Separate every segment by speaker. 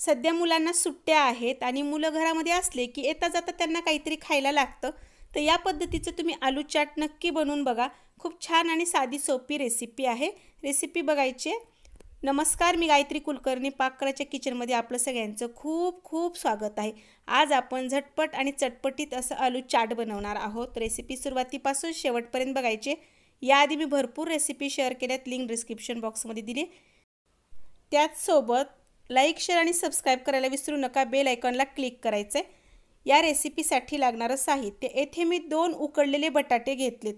Speaker 1: सध्या मुलांना सुट्ट्या आहेत आणि मुलं घरामध्ये असले की येता जाता त्यांना काहीतरी खायला लागतं तर या पद्धतीचं तुम्ही आलू चाट नक्की बनवून बघा खूप छान आणि साधी सोपी रेसिपी आहे रेसिपी बघायची नमस्कार मी गायत्री कुलकर्णी पाकराच्या किचनमध्ये आपलं सगळ्यांचं खूप खूप स्वागत आहे आज आपण झटपट आणि चटपटीत असं आलू चाट बनवणार आहोत रेसिपी सुरुवातीपासून शेवटपर्यंत बघायचे याआधी मी भरपूर रेसिपी शेअर केल्यात लिंक डिस्क्रिप्शन बॉक्समध्ये दिली त्याचसोबत लाईक शेअर आणि सबस्क्राईब करायला विसरू नका बेल आयकॉनला क्लिक करायचं आहे या रेसिपीसाठी लागणारं साहित्य येथे मी दोन उकडलेले बटाटे घेतलेत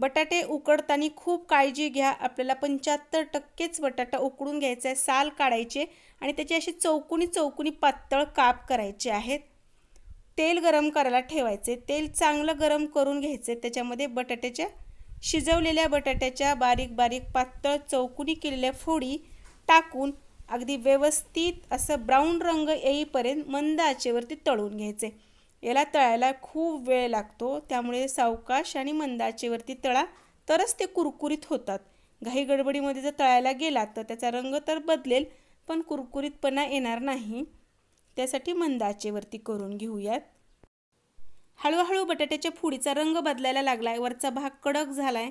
Speaker 1: बटाटे उकडताना खूप काळजी घ्या आपल्याला पंच्याहत्तर टक्केच बटाटा उकडून घ्यायचा आहे साल काढायचे आणि त्याचे असे चौकुनी चौकुनी पातळ काप करायचे आहेत तेल गरम करायला ठेवायचे तेल चांगलं गरम करून घ्यायचे त्याच्यामध्ये बटाट्याच्या शिजवलेल्या बटाट्याच्या बारीक बारीक पातळ चौकुनी केलेल्या फोडी टाकून अगदी व्यवस्थित असं ब्राऊन रंग येईपर्यंत मंद आचेवरती तळून घ्यायचे याला तळायला खूप वेळ लागतो त्यामुळे सावकाश आणि मंद आचेवरती तळा तरच ते कुरकुरीत होतात घाई गडबडीमध्ये जर तळायला गेला तर त्याचा रंग तर बदलेल पण कुरकुरीतपणा येणार नाही त्यासाठी मंद आचेवरती करून घेऊयात हळूहळू बटाट्याच्या फुडीचा रंग बदलायला लागलाय वरचा भाग कडक झालाय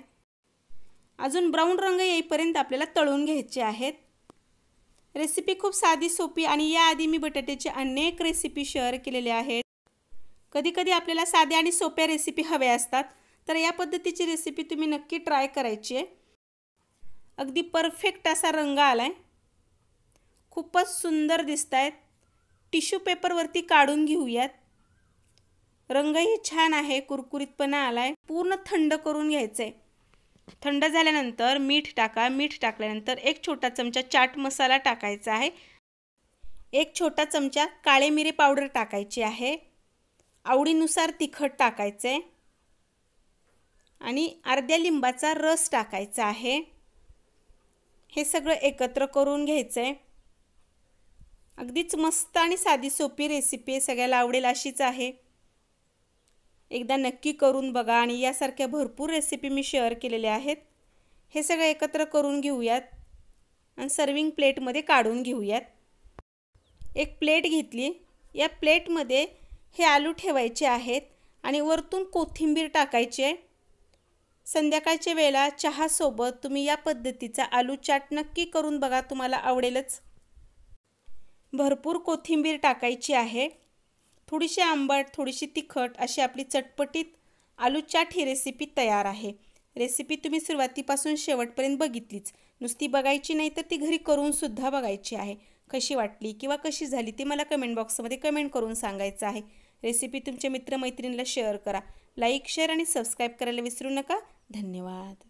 Speaker 1: अजून ब्राऊन रंग येईपर्यंत आपल्याला तळून घ्यायचे आहेत रेसिपी खूप साधी सोपी आणि याआधी मी बटाट्याचे अनेक रेसिपी शेअर केलेल्या आहेत कधीकधी आपल्याला साध्या आणि सोप्या रेसिपी हव्या असतात तर या पद्धतीची रेसिपी तुम्ही नक्की ट्राय करायची आहे अगदी परफेक्ट असा रंग आला आहे खूपच सुंदर दिसत आहेत टिश्यू पेपरवरती काढून घेऊयात रंगही छान आहे कुरकुरीतपणा आला आहे पूर्ण थंड करून घ्यायचं आहे थंड झाल्यानंतर मीठ टाका मीठ टाकल्यानंतर एक छोटा चमचा चाट मसाला टाकायचा आहे एक छोटा चमचा काळे मिरी पावडर टाकायची आहे आवडीनुसार तिखट टाकायचं आहे आणि अर्ध्या लिंबाचा रस टाकायचा आहे हे सगळं एकत्र करून घ्यायचं आहे अगदीच मस्त आणि साधी सोपी रेसिपी सगळ्याला आवडेल अशीच आहे एकदा नक्की करून बघा आणि यासारख्या भरपूर रेसिपी मी शेअर केलेल्या आहेत हे सगळं एकत्र करून घेऊयात आणि सर्विंग प्लेटमध्ये काढून घेऊयात एक प्लेट घेतली या प्लेटमध्ये हे आलू ठेवायचे आहेत आणि वरतून कोथिंबीर टाकायची आहे संध्याकाळच्या वेळेला चहासोबत तुम्ही या पद्धतीचा आलू चाट नक्की करून बघा तुम्हाला आवडेलच भरपूर कोथिंबीर टाकायची आहे थोडीशी आंबट थोडीशी तिखट अशी आपली चटपटीत आलू चाट ही रेसिपी तयार आहे रेसिपी तुम्ही सुरुवातीपासून शेवटपर्यंत बघितलीच नुसती बघायची नाही तर ती घरी करूनसुद्धा बघायची आहे कशी वाटली किंवा कशी झाली ती मला कमेंट बॉक्समध्ये कमेंट करून सांगायचं आहे रेसिपी तुमच्या मित्रमैत्रिणीला शेअर करा लाईक शेअर आणि सबस्क्राईब करायला विसरू नका धन्यवाद